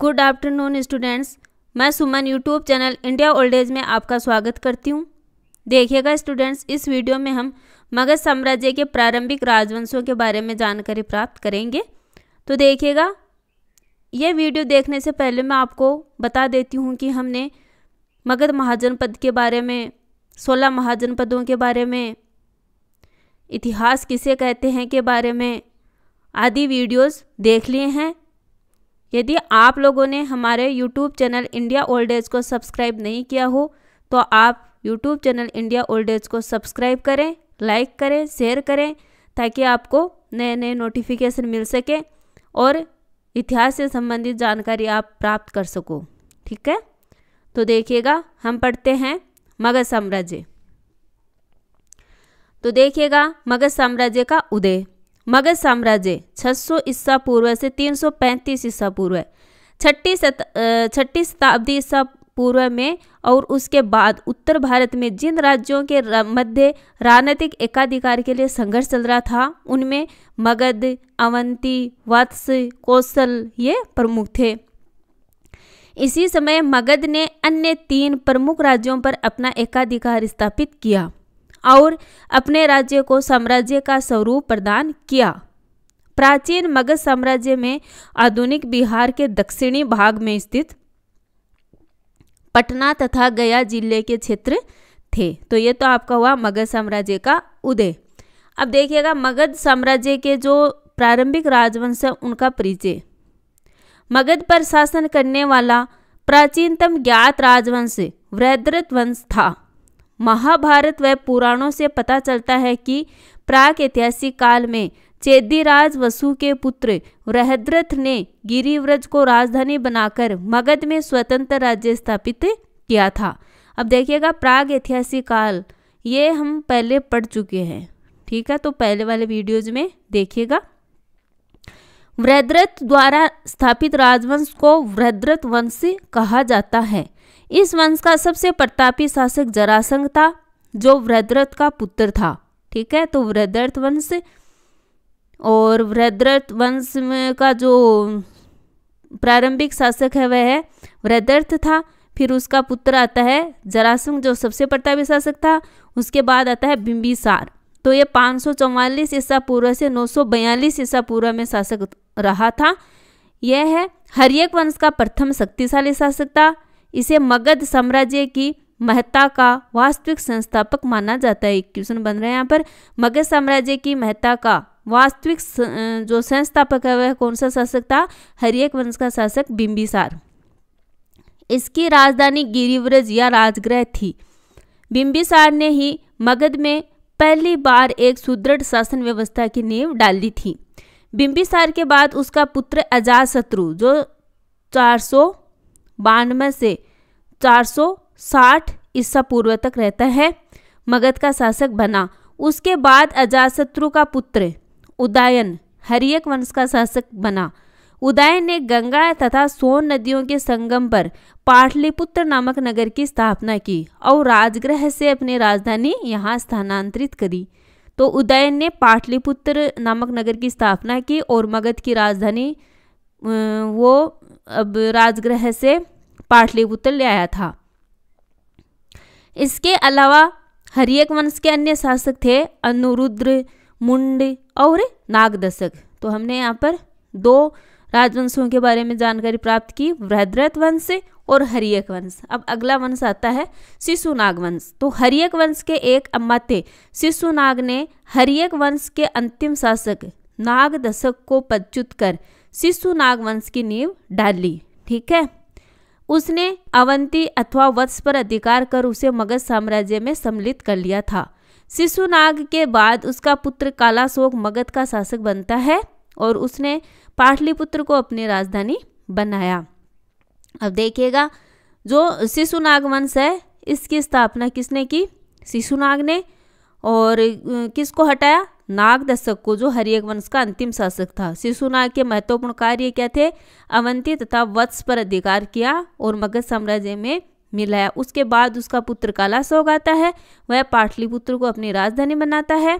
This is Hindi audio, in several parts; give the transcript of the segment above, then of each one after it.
गुड आफ्टरनून स्टूडेंट्स मैं Suman YouTube channel India old age में आपका स्वागत करती हूँ देखिएगा स्टूडेंट्स इस वीडियो में हम मगध साम्राज्य के प्रारंभिक राजवंशों के बारे में जानकारी प्राप्त करेंगे तो देखिएगा यह वीडियो देखने से पहले मैं आपको बता देती हूँ कि हमने मगध महाजनपद के बारे में सोलह महाजनपदों के बारे में इतिहास किसे कहते हैं के बारे में आदि वीडियोस देख लिए हैं यदि आप लोगों ने हमारे YouTube channel India old age को सब्सक्राइब नहीं किया हो तो आप YouTube channel India old age को सब्सक्राइब करें लाइक करें शेयर करें ताकि आपको नए नए नोटिफिकेशन मिल सके और इतिहास से संबंधित जानकारी आप प्राप्त कर सको ठीक है तो देखिएगा हम पढ़ते हैं मगध साम्राज्य तो देखिएगा मगध साम्राज्य का उदय मगध साम्राज्य 600 ईसा पूर्व से 335 ईसा पूर्व छठी छठी शताब्दी ईसा पूर्व में और उसके बाद उत्तर भारत में जिन राज्यों के मध्य राजनीतिक एकाधिकार के लिए संघर्ष चल रहा था उनमें मगध अवंती वत्स कौशल ये प्रमुख थे इसी समय मगध ने अन्य तीन प्रमुख राज्यों पर अपना एकाधिकार स्थापित किया और अपने राज्य को साम्राज्य का स्वरूप प्रदान किया प्राचीन मगध साम्राज्य में आधुनिक बिहार के दक्षिणी भाग में स्थित पटना तथा गया जिले के क्षेत्र थे तो ये तो आपका हुआ मगध साम्राज्य का उदय अब देखिएगा मगध साम्राज्य के जो प्रारंभिक राजवंश है उनका परिचय मगध पर शासन करने वाला प्राचीनतम ज्ञात राजवंश वृद्रत वंश था महाभारत व पुराणों से पता चलता है कि प्राग ऐतिहासिक काल में चेदीराज वसु के पुत्र रहद्रथ ने गिरिव्रज को राजधानी बनाकर मगध में स्वतंत्र राज्य स्थापित किया था अब देखिएगा प्राग ऐतिहासिक काल ये हम पहले पढ़ चुके हैं ठीक है तो पहले वाले वीडियोज में देखिएगा वृद्रथ द्वारा स्थापित राजवंश को वृद्रथ वंश कहा जाता है इस वंश का सबसे प्रतापी शासक जरासंघ था जो वृद्रथ का पुत्र था ठीक है तो वृद्रथ वंश और वृद्रथ वंश में का जो प्रारंभिक शासक है वह है वृद्रथ था फिर उसका पुत्र आता है जरासंघ जो सबसे प्रतापी शासक था उसके बाद आता है बिंबिसार तो ये पाँच सौ ईसा पूर्व से नौ सौ बयालीस ईसा पूर्व में शासक रहा था यह है हरियक वंश का प्रथम शक्तिशाली शासक था इसे मगध साम्राज्य की महत्ता का वास्तविक संस्थापक माना जाता है क्वेश्चन बन रहा है यहाँ पर मगध साम्राज्य की महत्ता का वास्तविक जो संस्थापक है वह कौन सा शासक था हरियक वंश का शासक बिंबिसार इसकी राजधानी गिरिव्रज या राजगृह थी बिंबिसार ने ही मगध में पहली बार एक सुदृढ़ शासन व्यवस्था की नींव डाली थी बिंबिसार के बाद उसका पुत्र अजात शत्रु जो बानवे से 460 ईसा पूर्व तक रहता है मगध का शासक बना उसके बाद अजातशत्रु का पुत्र उदयन हरियक वंश का शासक बना उदयन ने गंगा तथा सोन नदियों के संगम पर पाटलिपुत्र नामक नगर की स्थापना की और राजगृह से अपनी राजधानी यहाँ स्थानांतरित करी तो उदयन ने पाटलिपुत्र नामक नगर की स्थापना की और मगध की राजधानी वो अब राजगृह से पाटलिपुत्र ले आया था इसके अलावा हरियक वंश के अन्य शासक थे अनुरुद्र मुंड और नागदशक तो हमने यहाँ पर दो राजवंशों के बारे में जानकारी प्राप्त की वृहद्रथ वंश और हरियक वंश अब अगला वंश आता है शिशुनाग वंश तो हरियक वंश के एक अम्माते शिशुनाग ने हरियक वंश के अंतिम शासक नागदशक को पदच्युत कर शिशु नागवंश की नींव डाली ठीक है उसने अवंती अथवा वत्स पर अधिकार कर उसे मगध साम्राज्य में सम्मिलित कर लिया था शिशुनाग के बाद उसका पुत्र कालाशोक मगध का शासक बनता है और उसने पाटलिपुत्र को अपनी राजधानी बनाया अब देखिएगा जो शिशुनाग वंश है इसकी स्थापना किसने की शिशुनाग ने और किसको हटाया नाग दशक को जो हरियक वंश का अंतिम शासक था शिशुनाग के महत्वपूर्ण कार्य क्या थे अवंती तथा वत्स पर अधिकार किया और मगध साम्राज्य में मिलाया उसके बाद उसका पुत्र कालाशोक आता है वह पाटलिपुत्र को अपनी राजधानी बनाता है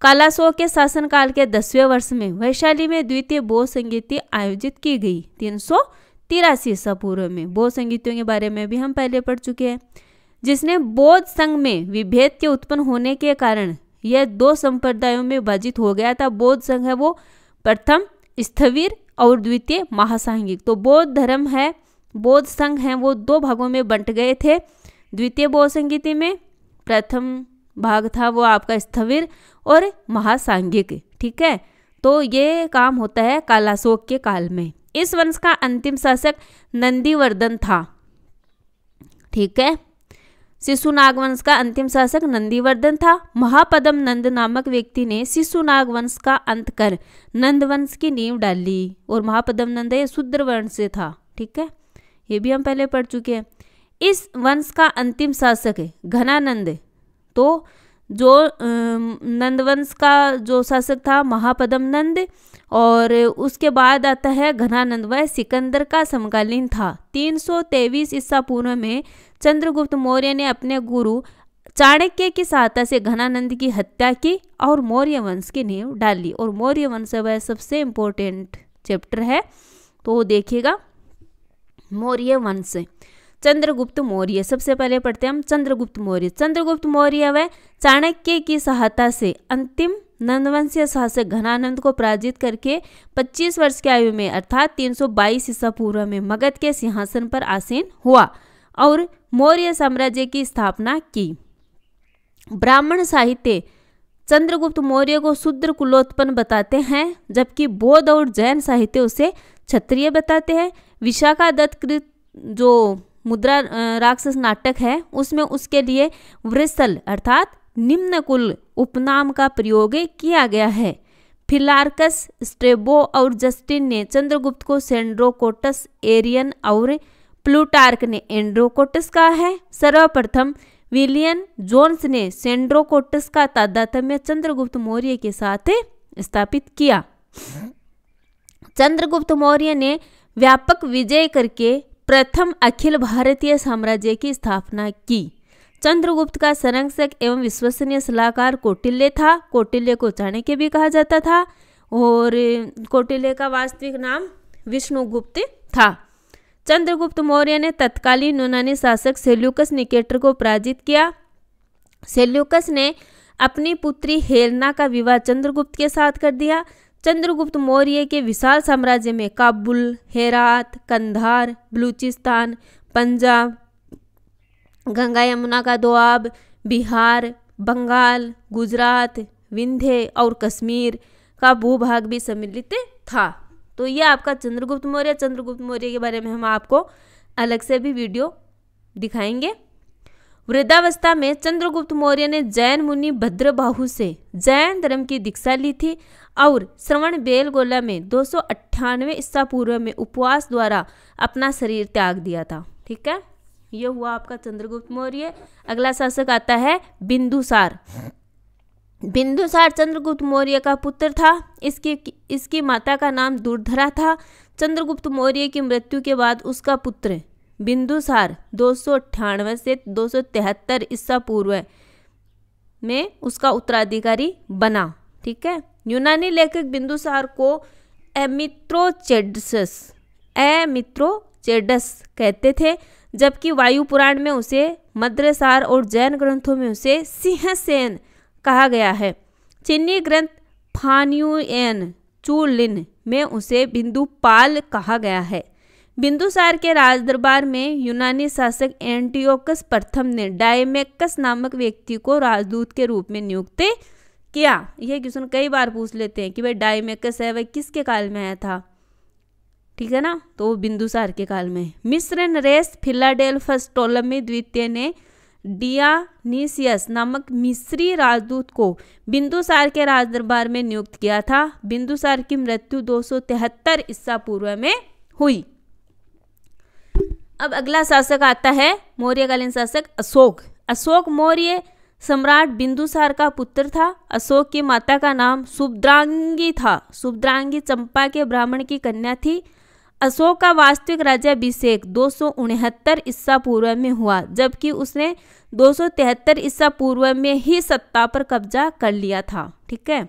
कालाशोक के शासनकाल के दसवें वर्ष में वैशाली में द्वितीय बोध संगीति आयोजित की गई तीन सौ तिरासी ईसा पूर्व में बोध संगीतियों के बारे में भी हम पहले पढ़ चुके हैं जिसने बौद्ध संघ में विभेद के उत्पन्न होने के कारण यह दो संप्रदायों में विभाजित हो गया था बौद्ध संघ है वो प्रथम स्थवीर और द्वितीय महासांगिक तो बौद्ध धर्म है बौद्ध संघ है वो दो भागों में बंट गए थे द्वितीय बौद्ध संगीति में प्रथम भाग था वो आपका स्थवीर और महासांगिक ठीक है तो ये काम होता है कालाशोक के काल में इस वंश का अंतिम शासक नंदीवर्धन था ठीक है शिशु नागवंश का अंतिम शासक नंदीवर्धन था महापदम नंद नामक व्यक्ति ने शिशु नागवंश का अंत कर नंदवंश की नींव डाली और महापदम नंद ये शूद्र वंश से था ठीक है ये भी हम पहले पढ़ चुके हैं इस वंश का अंतिम शासक घनानंद तो जो नंदवंश का जो शासक था महापदम नंद और उसके बाद आता है घनानंद वह सिकंदर का समकालीन था तीन सौ तेईस ईसा पूर्व में चंद्रगुप्त मौर्य ने अपने गुरु चाणक्य की सहायता से घनानंद की हत्या की और मौर्य वंश की नींव डाली और मौर्य वंश वह सबसे इम्पोर्टेंट चैप्टर है तो देखिएगा मौर्य वंश चंद्रगुप्त मौर्य सबसे पहले पढ़ते हैं हम चंद्रगुप्त मौर्य चंद्रगुप्त मौर्य वह चाणक्य की सहायता से अंतिम नंदवंशीय शासक घनानंद को पराजित करके 25 वर्ष की आयु में अर्थात 322 ईसा पूर्व में मगध के सिंहासन पर आसीन हुआ और मौर्य साम्राज्य की स्थापना की ब्राह्मण साहित्य चंद्रगुप्त मौर्य को शुद्र कुलोत्पन्न बताते हैं जबकि बौद्ध और जैन साहित्य उसे क्षत्रिय बताते हैं विशाखा दत्तकृत जो मुद्रा राक्षस नाटक है उसमें उसके लिए वृसल अर्थात निम्न कुल उपनाम का प्रयोग किया गया है फिलार्कस स्ट्रेबो और जस्टिन ने चंद्रगुप्त को सेंड्रोकोटस एरियन और प्लूटार्क ने एंड्रोकोटस कहा है सर्वप्रथम विलियन जोन्स ने सेंड्रोकोटस का तादातम्य चंद्रगुप्त मौर्य के साथ स्थापित किया चंद्रगुप्त मौर्य ने व्यापक विजय करके प्रथम अखिल भारतीय साम्राज्य की स्थापना की चंद्रगुप्त का संरक्षक एवं विश्वसनीय सलाहकार कोटिल्य था कौटिल्य को चाणक्य भी कहा जाता था और कोटिल्य का वास्तविक नाम विष्णुगुप्त था चंद्रगुप्त मौर्य ने तत्कालीन यूनानी शासक सेल्यूकस निकेटर को पराजित किया सेल्यूकस ने अपनी पुत्री हेलना का विवाह चंद्रगुप्त के साथ कर दिया चंद्रगुप्त मौर्य के विशाल साम्राज्य में काबुल हेरात कंधार बलूचिस्तान पंजाब गंगा यमुना का दोआब बिहार बंगाल गुजरात विंध्य और कश्मीर का भूभाग भी सम्मिलित था तो ये आपका चंद्रगुप्त मौर्य चंद्रगुप्त मौर्य के बारे में हम आपको अलग से भी वीडियो दिखाएंगे वृद्धावस्था में चंद्रगुप्त मौर्य ने जैन मुनि भद्रबाहु से जैन धर्म की दीक्षा ली थी और श्रवण बेलगोला में दो सौ ईसा पूर्व में उपवास द्वारा अपना शरीर त्याग दिया था ठीक है यह हुआ आपका चंद्रगुप्त मौर्य अगला शासक आता है बिंदुसार बिंदुसार चंद्रगुप्त मौर्य का पुत्र था इसकी इसकी माता का नाम दुर्धरा था चंद्रगुप्त मौर्य की मृत्यु के बाद उसका पुत्र बिंदुसार दो से दो सौ तिहत्तर ईसा पूर्व में उसका उत्तराधिकारी बना ठीक है यूनानी लेखक बिंदुसार को एमित्रोचेडस एमित्रोचेडस कहते थे जबकि वायु पुराण में उसे मद्रसार और जैन ग्रंथों में उसे सिंहसेन कहा गया है चीनी ग्रंथ फान्यूएन चूलिन में उसे बिंदुपाल कहा गया है बिंदुसार के राजदरबार में यूनानी शासक एंटियोकस प्रथम ने डायमेकस नामक व्यक्ति को राजदूत के रूप में नियुक्त किया यह क्वेश्चन कई बार पूछ लेते हैं कि भाई डायमेकस है वह किसके काल में आया था ठीक है ना तो वो बिंदुसार के काल में मिस्र नरेस फिलाडेल्फस टोलमी द्वितीय ने डियानीसियस नामक मिस्री राजदूत को बिंदुसार के राजदरबार में नियुक्त किया था बिंदुसार की मृत्यु दो सौ तिहत्तर ईसा पूर्व में हुई अब अगला शासक आता है मौर्यकालीन शासक अशोक अशोक मौर्य सम्राट बिंदुसार का पुत्र था अशोक की माता का नाम सुभद्रांगी था सुभद्रांगी चंपा के ब्राह्मण की कन्या थी अशोक का वास्तविक राज्याभिषेक दो सौ ईसा पूर्व में हुआ जबकि उसने दो सौ ईसा पूर्व में ही सत्ता पर कब्जा कर लिया था ठीक है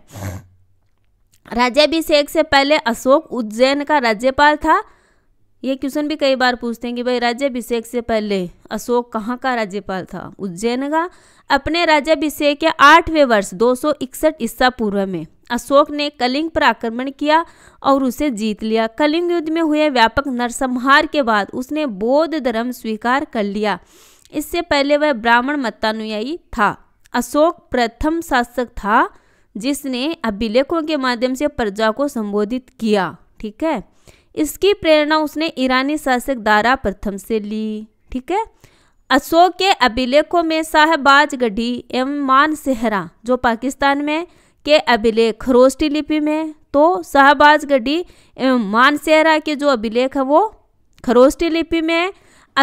राज्याभिषेक से पहले अशोक उज्जैन का राज्यपाल था ये क्वेश्चन भी कई बार पूछते हैं कि भाई राज्याभिषेक से पहले अशोक कहाँ का राज्यपाल था उज्जैन का अपने राज्याभिषेक के आठवें वर्ष दो सौ इकसठ ईस्सा पूर्व में अशोक ने कलिंग पर आक्रमण किया और उसे जीत लिया कलिंग युद्ध में हुए व्यापक नरसंहार के बाद उसने बौद्ध धर्म स्वीकार कर लिया इससे पहले वह ब्राह्मण मतानुयायी था अशोक प्रथम शासक था जिसने अभिलेखों के माध्यम से प्रजा को संबोधित किया ठीक है इसकी प्रेरणा उसने ईरानी शासक दारा प्रथम से ली ठीक है अशोक के अभिलेखों में साहबाज गढ़ी एवं मान सेहरा जो पाकिस्तान में के अभिलेख खरोस्टी लिपि में तो शाहबाज गढ़ी एवं मान सेहरा के जो अभिलेख है वो खरोस्टी लिपि में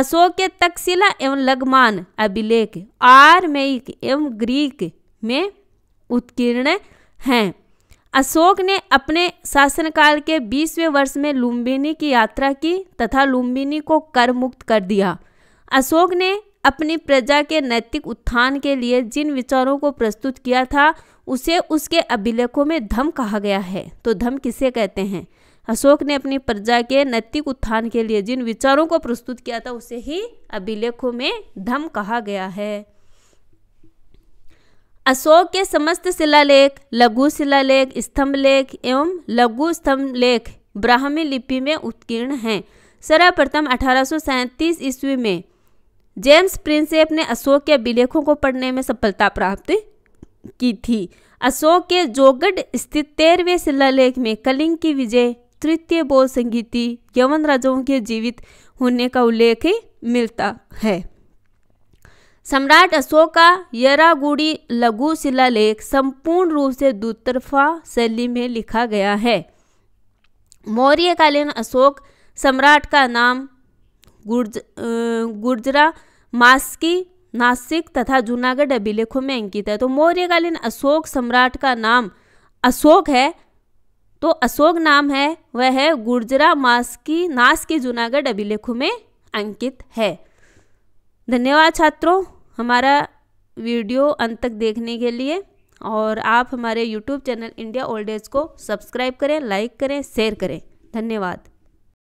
अशोक के तकसीला एवं लगमान अभिलेख आर्मेक एवं ग्रीक में उत्कीर्ण हैं अशोक ने अपने शासनकाल के बीसवें वर्ष में लुम्बिनी की यात्रा की तथा लुम्बिनी को कर मुक्त कर दिया अशोक ने अपनी प्रजा के नैतिक उत्थान के लिए जिन विचारों को प्रस्तुत किया था उसे उसके अभिलेखों में धम कहा गया है तो धम किसे कहते हैं अशोक ने अपनी प्रजा के नैतिक उत्थान के लिए जिन विचारों को प्रस्तुत किया था उसे ही अभिलेखों में धम कहा गया है अशोक के समस्त शिलालेख लघु शिलालेख स्तंभ लेख एवं लघु स्तंभ लेख ब्राह्मी लिपि में उत्कीर्ण हैं सर्वप्रथम अठारह ईस्वी में जेम्स प्रिंसेप ने अशोक के अभिलेखों को पढ़ने में सफलता प्राप्त की थी अशोक के जोगढ़ स्थित तेरहवें शिलालेख में कलिंग की विजय तृतीय बोध संगीति यवन राजाओं के जीवित होने का उल्लेख मिलता है सम्राट अशोक का यरागुड़ी लघु शिलालेख संपूर्ण रूप से दूतरफा शैली में लिखा गया है मौर्यकालीन अशोक सम्राट का नाम गुर्ज गुर्जरा मास्की नासिक तथा जूनागढ़ अभिलेखों में अंकित है तो मौर्यकालीन अशोक सम्राट का नाम अशोक है तो अशोक नाम है वह है गुर्जरा मास्की नास जूनागढ़ अभिलेखों में अंकित है धन्यवाद छात्रों हमारा वीडियो अंत तक देखने के लिए और आप हमारे YouTube channel India old age को सब्सक्राइब करें लाइक करें शेयर करें धन्यवाद